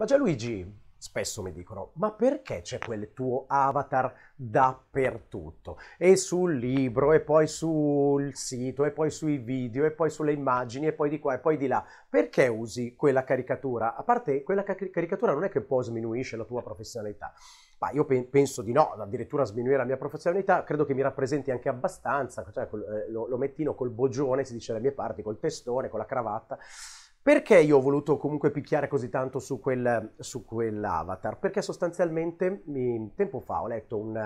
Ma Gianluigi, spesso mi dicono, ma perché c'è quel tuo avatar dappertutto? E sul libro, e poi sul sito, e poi sui video, e poi sulle immagini, e poi di qua, e poi di là. Perché usi quella caricatura? A parte, quella car- caricatura non è che un po' sminuisce la tua professionalità. Ma io pe- penso di no, addirittura sminuire la mia professionalità, credo che mi rappresenti anche abbastanza, cioè col, eh, lo, lo mettino col bogione, si dice dalle mie parti, col testone, con la cravatta. Perché io ho voluto comunque picchiare così tanto su, quel, su quell'avatar? Perché sostanzialmente mi, mm, tempo fa ho letto un,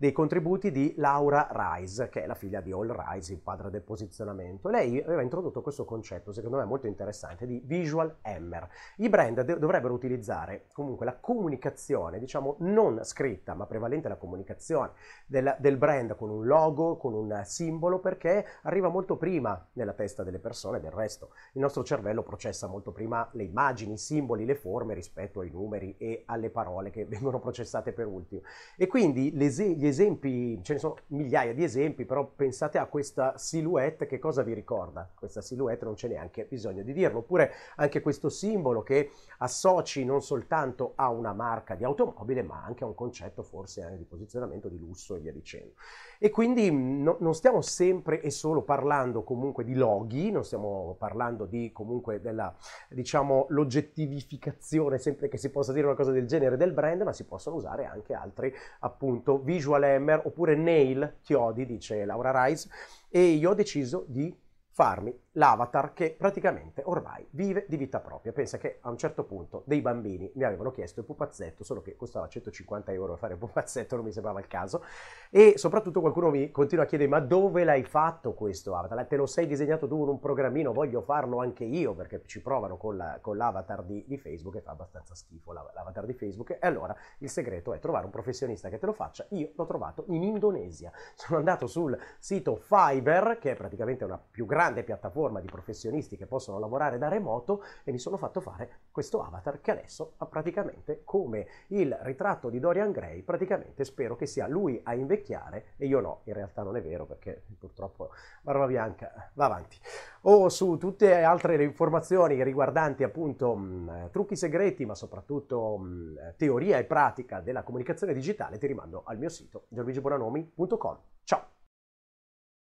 dei contributi di Laura Rice, che è la figlia di All Rice, il padre del posizionamento. Lei aveva introdotto questo concetto, secondo me molto interessante, di visual hammer. I brand dovrebbero utilizzare comunque la comunicazione, diciamo non scritta, ma prevalente la comunicazione del, del brand con un logo, con un simbolo, perché arriva molto prima nella testa delle persone del resto. Il nostro cervello processa molto prima le immagini, i simboli, le forme rispetto ai numeri e alle parole che vengono processate per ultimo. E quindi gli esempi, ce ne sono migliaia di esempi, però pensate a questa silhouette, che cosa vi ricorda? Questa silhouette non c'è neanche bisogno di dirlo, oppure anche questo simbolo che associ non soltanto a una marca di automobile, ma anche a un concetto forse anche di posizionamento, di lusso e via dicendo. E quindi mm, no, non stiamo sempre e solo parlando comunque di loghi, non stiamo parlando di comunque della, diciamo, l'oggettivificazione, sempre che si possa dire una cosa del genere del brand, ma si possono usare anche altri appunto visual Lemmer oppure Nail, ti odi, dice Laura Rice, e io ho deciso di farmi l'avatar che praticamente ormai vive di vita propria. Pensa che a un certo punto dei bambini mi avevano chiesto il pupazzetto, solo che costava 150 euro fare il pupazzetto, non mi sembrava il caso, e soprattutto qualcuno mi continua a chiedere ma dove l'hai fatto questo avatar? Te lo sei disegnato tu in un programmino, voglio farlo anche io, perché ci provano con, la, con l'avatar di, di, Facebook e fa abbastanza schifo l'avatar di Facebook, e allora il segreto è trovare un professionista che te lo faccia, io l'ho trovato in Indonesia, sono andato sul sito Fiverr, che è praticamente una più grande grande piattaforma di professionisti che possono lavorare da remoto e mi sono fatto fare questo avatar che adesso ha praticamente come il ritratto di Dorian Gray, praticamente spero che sia lui a invecchiare e io no, in realtà non è vero perché purtroppo Barba Bianca va avanti. O su tutte altre informazioni riguardanti appunto mh, mm, trucchi segreti ma soprattutto mh, mm, teoria e pratica della comunicazione digitale ti rimando al mio sito giorvigibuonanomi.com. Ciao!